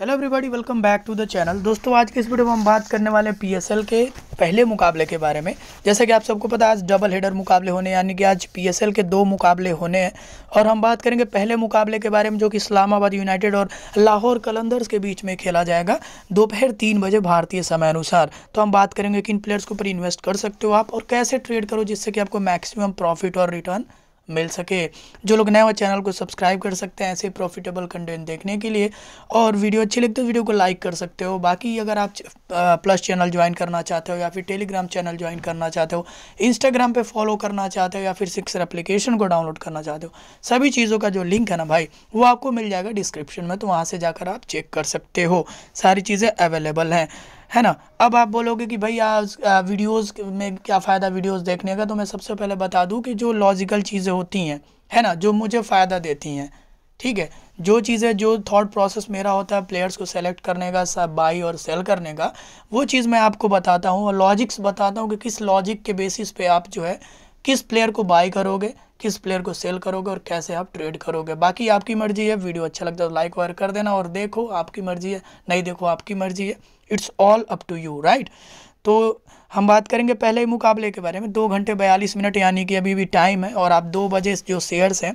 hello everybody welcome back to the channel दोस्तों आज के इस वीडियो में हम बात करने वाले हैं पीएसएल के पहले मुकाबले के बारे में जैसे कि आप सबको पता आज डबल हेडर मुकाबले होने यानी कि आज पीएसएल के दो मुकाबले होने हैं और हम बात करेंगे पहले मुकाबले के बारे में जो कि इस्लामाबाद यूनाइटेड और लाहौर कलंदर्स के बीच में खेला जाएगा दोपहर तीन बजे भारतीय समय अनुसार तो हम बात करेंगे कि इन प्लेयर्स के ऊपर इन्वेस्ट कर सकते हो आप और कैसे ट्रेड करो जिससे कि आपको मैक्सिमम प्रॉफिट और रिटर्न मिल सके जो लोग नए हो चैनल को सब्सक्राइब कर सकते हैं ऐसे प्रॉफिटेबल कंटेंट देखने के लिए और वीडियो अच्छी लगती है तो वीडियो को लाइक कर सकते हो बाकी अगर आप प्लस चैनल ज्वाइन करना चाहते हो या फिर टेलीग्राम चैनल ज्वाइन करना चाहते हो इंस्टाग्राम पे फॉलो करना चाहते हो या फिर सिक्सर एप्लीकेशन को डाउनलोड करना चाहते हो सभी चीज़ों का जो लिंक है ना भाई वो आपको मिल जाएगा डिस्क्रिप्शन में तो वहाँ से जाकर आप चेक कर सकते हो सारी चीज़ें अवेलेबल हैं है ना अब आप बोलोगे कि आज वीडियोस में क्या फ़ायदा वीडियोस देखने का तो मैं सबसे पहले बता दूं कि जो लॉजिकल चीज़ें होती हैं है ना जो मुझे फ़ायदा देती हैं ठीक है जो चीज़ें जो थॉट प्रोसेस मेरा होता है प्लेयर्स को सेलेक्ट करने का सब बाई और सेल करने का वो चीज़ मैं आपको बताता हूँ और लॉजिक्स बताता हूँ कि किस लॉजिक के बेसिस पे आप जो है किस प्लेयर को बाय करोगे किस प्लेयर को सेल करोगे और कैसे आप ट्रेड करोगे बाकी आपकी मर्जी है वीडियो अच्छा लगता है तो लाइक वायर कर देना और देखो आपकी मर्जी है नहीं देखो आपकी मर्जी है it's all up to you right तो हम बात करेंगे पहले ही मुकाबले के बारे में दो घंटे बयालीस मिनट यानी कि अभी भी टाइम है और आप दो बजे जो शेयर्स हैं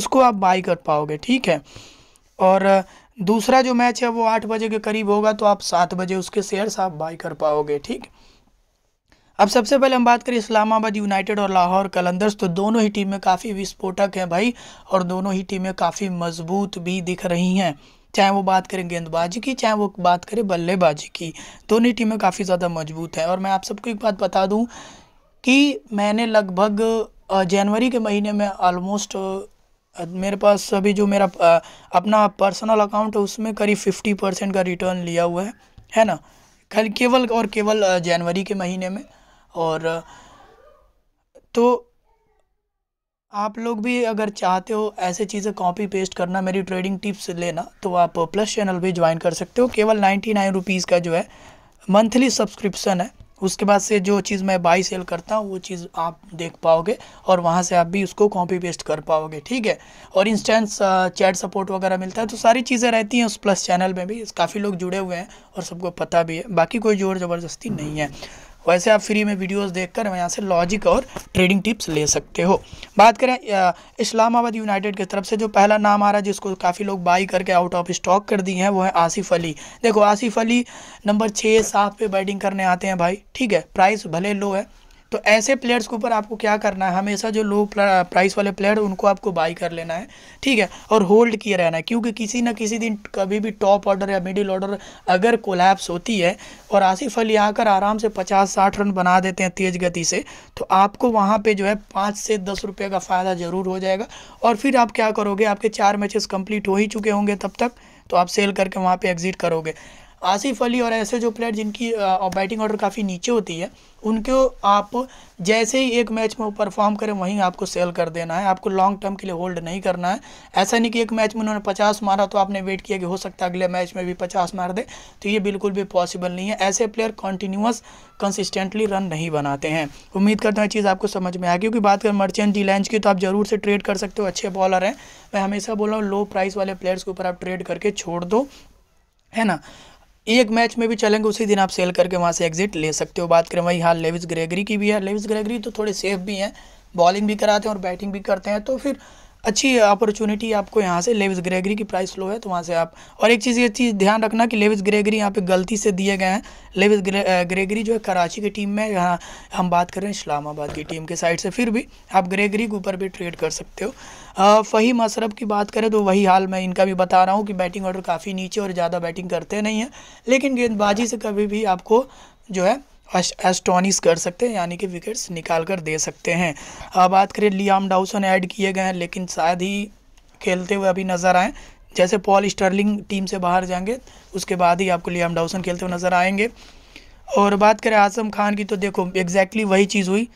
उसको आप बाई कर पाओगे ठीक है और दूसरा जो मैच है वो आठ बजे के करीब होगा तो आप सात बजे उसके शेयर्स आप बाई कर पाओगे ठीक है अब सबसे पहले हम बात करें इस्लामाबाद यूनाइटेड और लाहौर कलंदर्स तो दोनों ही टीमें काफ़ी विस्फोटक हैं भाई और दोनों ही टीमें काफ़ी मजबूत भी दिख रही हैं चाहे वो बात करें गेंदबाजी की चाहे वो बात करें बल्लेबाजी की दोनों ही टीमें काफ़ी ज़्यादा मजबूत हैं और मैं आप सबको एक बात बता दूँ कि मैंने लगभग जनवरी के महीने में ऑलमोस्ट मेरे पास अभी जो मेरा अपना पर्सनल अकाउंट है उसमें करीब फिफ्टी परसेंट का रिटर्न लिया हुआ है है ना कल केवल और केवल जनवरी के महीने में और तो आप लोग भी अगर चाहते हो ऐसे चीज़ें कॉपी पेस्ट करना मेरी ट्रेडिंग टिप्स लेना तो आप प्लस चैनल भी ज्वाइन कर सकते हो केवल नाइन्टी नाइन रुपीज़ का जो है मंथली सब्सक्रिप्शन है उसके बाद से जो चीज़ मैं बाई सेल करता हूँ वो चीज़ आप देख पाओगे और वहाँ से आप भी उसको कॉपी पेस्ट कर पाओगे ठीक है और इंस्टेंस चैट सपोर्ट वगैरह मिलता है तो सारी चीज़ें रहती हैं उस प्लस चैनल में भी काफ़ी लोग जुड़े हुए हैं और सबको पता भी है बाकी कोई जोर ज़बरदस्ती नहीं है वैसे आप फ्री में वीडियोस देखकर यहाँ से लॉजिक और ट्रेडिंग टिप्स ले सकते हो बात करें इस्लामाबाद यूनाइटेड की तरफ से जो पहला नाम आ रहा है जिसको काफ़ी लोग बाई करके आउट ऑफ स्टॉक कर दिए हैं वो है आसिफ अली देखो आसिफ अली नंबर छः सात पे बैटिंग करने आते हैं भाई ठीक है प्राइस भले लो है तो ऐसे प्लेयर्स के ऊपर आपको क्या करना है हमेशा जो लो प्राइस वाले प्लेयर उनको आपको बाई कर लेना है ठीक है और होल्ड किए रहना है क्योंकि किसी ना किसी दिन कभी भी टॉप ऑर्डर या मिडिल ऑर्डर अगर कोलैप्स होती है और आसिफ अली आकर आराम से पचास साठ रन बना देते हैं तेज़ गति से तो आपको वहाँ पर जो है पाँच से दस रुपये का फ़ायदा ज़रूर हो जाएगा और फिर आप क्या करोगे आपके चार मैचेस कंप्लीट हो ही चुके होंगे तब तक तो आप सेल करके वहाँ पे एग्जिट करोगे आसिफ अली और ऐसे जो प्लेयर जिनकी बैटिंग ऑर्डर काफ़ी नीचे होती है उनको आप जैसे ही एक मैच में परफॉर्म करें वहीं आपको सेल कर देना है आपको लॉन्ग टर्म के लिए होल्ड नहीं करना है ऐसा नहीं कि एक मैच में उन्होंने पचास मारा तो आपने वेट किया कि हो सकता है अगले मैच में भी पचास मार दे तो ये बिल्कुल भी पॉसिबल नहीं है ऐसे प्लेयर कॉन्टीन्यूस कंसिस्टेंटली रन नहीं बनाते हैं उम्मीद करता हूँ चीज़ आपको समझ में आ क्योंकि बात करें मर्चेंट डिलैंच की तो आप ज़रूर से ट्रेड कर सकते हो अच्छे बॉलर हैं मैं हमेशा बोल रहा हूँ लो प्राइस वाले प्लेयर्स के ऊपर आप ट्रेड करके छोड़ दो है ना एक मैच में भी चलेंगे उसी दिन आप सेल करके वहाँ से एग्जिट ले सकते हो बात करें वही हाल लेविस ग्रेगरी की भी है लेविस ग्रेगरी तो थोड़े सेफ भी हैं बॉलिंग भी कराते हैं और बैटिंग भी करते हैं तो फिर अच्छी अपॉर्चुनिटी आपको यहाँ से लेविस ग्रेगरी की प्राइस लो है तो वहाँ से आप और एक चीज़ ये चीज़ ध्यान रखना कि लेविस ग्रेगरी यहाँ पे गलती से दिए गए हैं लेविस ग्रे, ग्रेगरी जो है कराची की टीम में यहाँ हम बात कर रहे हैं इस्लामाबाद की टीम के साइड से फिर भी आप ग्रेगरी के ऊपर भी ट्रेड कर सकते हो फ़हीम अशरफ की बात करें तो वही हाल मैं इनका भी बता रहा हूँ कि बैटिंग ऑर्डर काफ़ी नीचे और ज़्यादा बैटिंग करते नहीं हैं लेकिन गेंदबाजी से कभी भी आपको जो है एस्टोनिश कर सकते हैं यानी कि विकेट्स निकाल कर दे सकते हैं अब बात करें लियाम डाउसन ऐड किए गए हैं लेकिन शायद ही खेलते हुए अभी नज़र आएँ जैसे पॉल स्टर्लिंग टीम से बाहर जाएंगे उसके बाद ही आपको लियाम डाउसन खेलते हुए नज़र आएंगे और बात करें आज़म खान की तो देखो एग्जैक्टली वही चीज़ हुई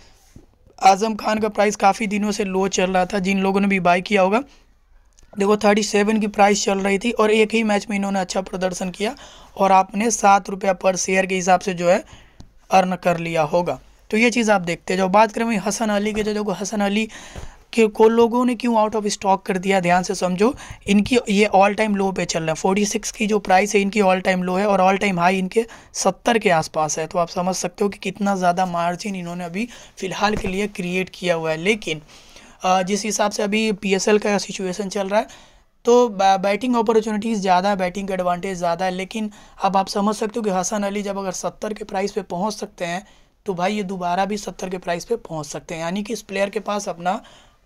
आज़म खान का प्राइस काफ़ी दिनों से लो चल रहा था जिन लोगों ने भी बाई किया होगा देखो थर्टी सेवन की प्राइस चल रही थी और एक ही मैच में इन्होंने अच्छा प्रदर्शन किया और आपने सात रुपया पर शेयर के हिसाब से जो है अर्न कर लिया होगा तो ये चीज़ आप देखते जाओ बात करें वहीं हसन अली के जो तो देखो हसन अली के को लोगों ने क्यों आउट ऑफ स्टॉक कर दिया ध्यान से समझो इनकी ये ऑल टाइम लो पे चल रहे हैं फोर्टी सिक्स की जो प्राइस है इनकी ऑल टाइम लो है और ऑल टाइम हाई इनके सत्तर के आसपास है तो आप समझ सकते हो कि कितना ज़्यादा मार्जिन इन्होंने अभी फ़िलहाल के लिए क्रिएट किया हुआ है लेकिन जिस हिसाब से अभी पी का सिचुएसन चल रहा है तो बैटिंग अपॉर्चुनिटीज़ ज़्यादा है बैटिंग का एडवांटेज ज़्यादा है लेकिन अब आप समझ सकते हो कि हसन अली जब अगर सत्तर के प्राइस पे पहुंच सकते हैं तो भाई ये दोबारा भी सत्तर के प्राइस पे पहुंच सकते हैं यानी कि इस प्लेयर के पास अपना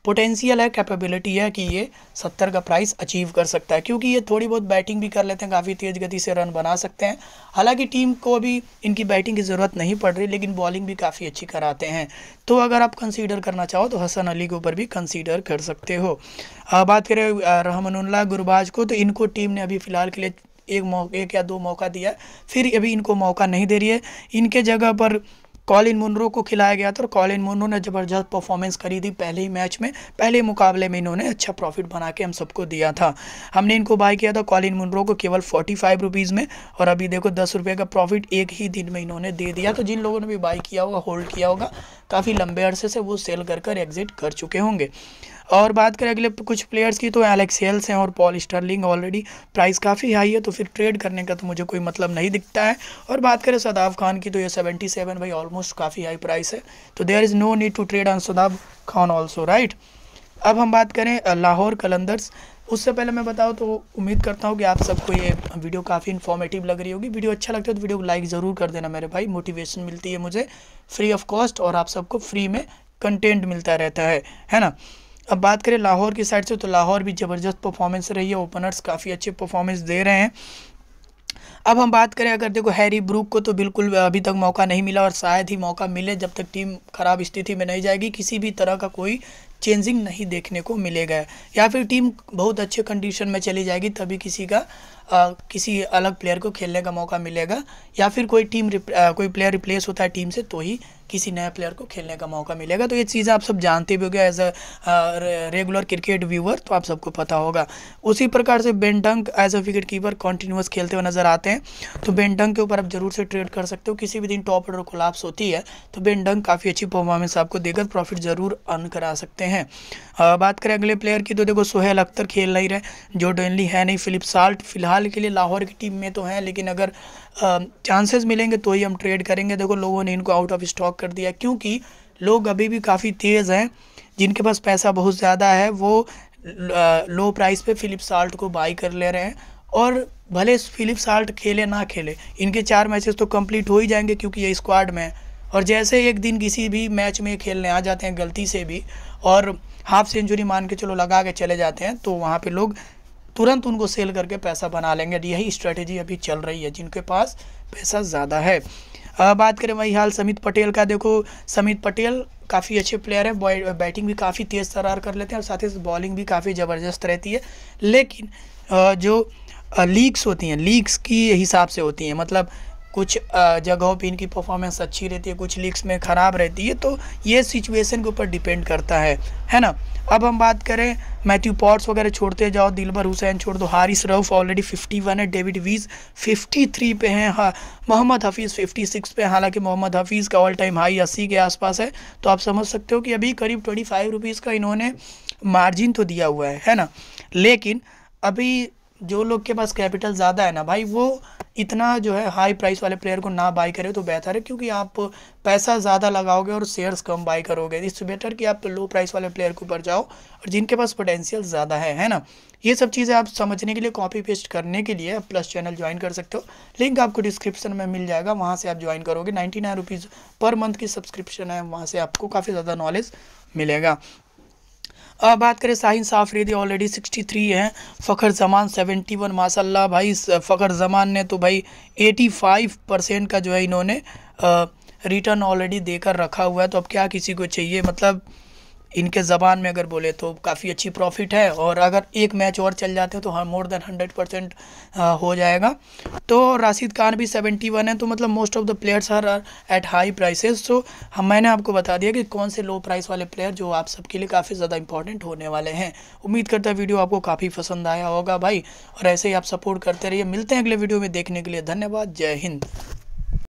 पोटेंशियल है कैपेबिलिटी है कि ये सत्तर का प्राइस अचीव कर सकता है क्योंकि ये थोड़ी बहुत बैटिंग भी कर लेते हैं काफ़ी तेज़ गति से रन बना सकते हैं हालांकि टीम को अभी इनकी बैटिंग की ज़रूरत नहीं पड़ रही लेकिन बॉलिंग भी काफ़ी अच्छी कराते हैं तो अगर आप कंसीडर करना चाहो तो हसन अली के ऊपर भी कंसीडर कर सकते हो आ, बात करें रहमनुल्ला गुरबाज को तो इनको टीम ने अभी फ़िलहाल के लिए एक मौका एक या दो मौका दिया फिर अभी इनको मौका नहीं दे रही है इनके जगह पर कॉलिन मुनरो को खिलाया गया था और कॉलिन मुनरो ने ज़बरदस्त परफॉर्मेंस करी थी पहले ही मैच में पहले मुकाबले में इन्होंने अच्छा प्रॉफिट बना के हम सबको दिया था हमने इनको बाय किया था कॉलिन मुनरो को केवल फोर्टी फाइव रुपीज़ में और अभी देखो दस रुपये का प्रॉफिट एक ही दिन में इन्होंने दे दिया तो जिन लोगों ने भी बाई किया होगा होल्ड किया होगा काफ़ी लंबे अरसे से वो सेल कर कर एग्जिट कर चुके होंगे और बात करें अगले कुछ प्लेयर्स की तो एलेक्स हेल्स हैं और पॉल स्टर्लिंग ऑलरेडी प्राइस काफ़ी हाई है तो फिर ट्रेड करने का तो मुझे कोई मतलब नहीं दिखता है और बात करें सदाब खान की तो ये सेवेंटी सेवन भाई ऑलमोस्ट काफ़ी हाई प्राइस है तो there is no need to trade on Shadab Khan also right अब हम बात करें लाहौर कलंदर्स उससे पहले मैं बताऊँ तो उम्मीद करता हूँ कि आप सबको ये वीडियो काफ़ी इन्फॉर्मेटिव लग रही होगी वीडियो अच्छा लगता है तो वीडियो को लाइक ज़रूर कर देना मेरे भाई मोटिवेशन मिलती है मुझे फ्री ऑफ कॉस्ट और आप सबको फ्री में कंटेंट मिलता रहता है है ना अब बात करें लाहौर की साइड से तो लाहौर भी ज़बरदस्त परफॉर्मेंस रही है ओपनर्स काफ़ी अच्छे परफॉर्मेंस दे रहे हैं अब हम बात करें अगर देखो हैरी ब्रूक को तो बिल्कुल अभी तक मौका नहीं मिला और शायद ही मौका मिले जब तक टीम खराब स्थिति में नहीं जाएगी किसी भी तरह का कोई चेंजिंग नहीं देखने को मिलेगा या फिर टीम बहुत अच्छे कंडीशन में चली जाएगी तभी किसी का आ, किसी अलग प्लेयर को खेलने का मौका मिलेगा या फिर कोई टीम आ, कोई प्लेयर रिप्लेस होता है टीम से तो ही किसी नए प्लेयर को खेलने का मौका मिलेगा तो ये चीज़ें आप सब जानते भी होंगे as a regular cricket viewer तो आप सबको पता होगा उसी प्रकार से बेंटंक as a wicket keeper continuous खेलते हुए नजर आते हैं तो बेंटंक के ऊपर आप जरूर से ट्रेड कर सकते हो किसी भी दिन टॉप ऑर्डर कोलाप्स होती है तो बेंटंक काफ़ी अच्छी परफॉर्मेंस आपको देकर प्रॉफिट ज़रूर अर्न करा सकते हैं आ, बात करें अगले प्लेयर की तो देखो सोहेल अख्तर खेल नहीं रहे जो डेनली है नहीं फिलिप साल्ट फिलहाल फिलहाल के लिए लाहौर की टीम में तो हैं लेकिन अगर चांसेस मिलेंगे तो ही हम ट्रेड करेंगे देखो लोगों ने इनको आउट ऑफ स्टॉक कर दिया क्योंकि लोग अभी भी काफ़ी तेज़ हैं जिनके पास पैसा बहुत ज़्यादा है वो लो प्राइस पे फिलिप साल्ट को बाई कर ले रहे हैं और भले फिलिप साल्ट खेले ना खेले इनके चार मैचेस तो कंप्लीट हो ही जाएंगे क्योंकि ये स्क्वाड में है और जैसे एक दिन किसी भी मैच में खेलने आ जाते हैं गलती से भी और हाफ सेंचुरी मान के चलो लगा के चले जाते हैं तो वहाँ पे लोग तुरंत उनको सेल करके पैसा बना लेंगे यही स्ट्रेटेजी अभी चल रही है जिनके पास पैसा ज़्यादा है आ, बात करें वही हाल समित पटेल का देखो समित पटेल काफ़ी अच्छे प्लेयर है बैटिंग भी काफ़ी तेज़ तरार कर लेते हैं और साथ ही साथ बॉलिंग भी काफ़ी ज़बरदस्त रहती है लेकिन आ, जो लीग्स होती हैं लीग्स की हिसाब से होती हैं मतलब कुछ जगहों पे इनकी परफॉर्मेंस अच्छी रहती है कुछ लीग्स में ख़राब रहती है तो ये सिचुएशन के ऊपर डिपेंड करता है है ना अब हम बात करें मैथ्यू पॉट्स वगैरह छोड़ते जाओ दिलबर हुसैन छोड़ दो हारिस रऊफ ऑलरेडी 51 है डेविड वीज 53 पे हैं हाँ मोहम्मद हफीज़ 56 पे हालांकि मोहम्मद हफीज़ का ऑल टाइम हाई अस्सी के आसपास है तो आप समझ सकते हो कि अभी करीब ट्वेंटी फाइव का इन्होंने मार्जिन तो दिया हुआ है है ना लेकिन अभी जो लोग के पास कैपिटल ज़्यादा है ना भाई वो इतना जो है हाई प्राइस वाले प्लेयर को ना बाई करें तो बेहतर है क्योंकि आप पैसा ज़्यादा लगाओगे और शेयर्स कम बाई करोगे इससे बेटर कि आप लो प्राइस वाले प्लेयर के ऊपर जाओ और जिनके पास पोटेंशियल ज़्यादा है है ना ये सब चीज़ें आप समझने के लिए कॉपी पेस्ट करने के लिए प्लस चैनल ज्वाइन कर सकते हो लिंक आपको डिस्क्रिप्शन में मिल जाएगा वहाँ से आप ज्वाइन करोगे ninety nine rupees per month की सब्सक्रिप्शन है वहाँ से आपको काफ़ी ज़्यादा नॉलेज मिलेगा अब बात करें शाहिन साफरीदी ऑलरेडी 63 हैं फ़खर जमान 71 माशा भाई फ़खर जमान ने तो भाई 85 परसेंट का जो है इन्होंने रिटर्न ऑलरेडी देकर रखा हुआ है तो अब क्या किसी को चाहिए मतलब इनके ज़बान में अगर बोले तो काफ़ी अच्छी प्रॉफिट है और अगर एक मैच और चल जाते तो हाँ मोर देन हंड्रेड परसेंट हो जाएगा तो राशिद खान भी सेवेंटी वन है तो मतलब most of the players are are at high prices तो हम मैंने आपको बता दिया कि कौन से लो प्राइस वाले प्लेयर जो आप सबके लिए काफ़ी ज़्यादा इंपॉर्टेंट होने वाले हैं उम्मीद करता है वीडियो आपको काफ़ी पसंद आया होगा भाई और ऐसे ही आप सपोर्ट करते रहिए मिलते हैं अगले वीडियो में देखने के लिए धन्यवाद जय हिंद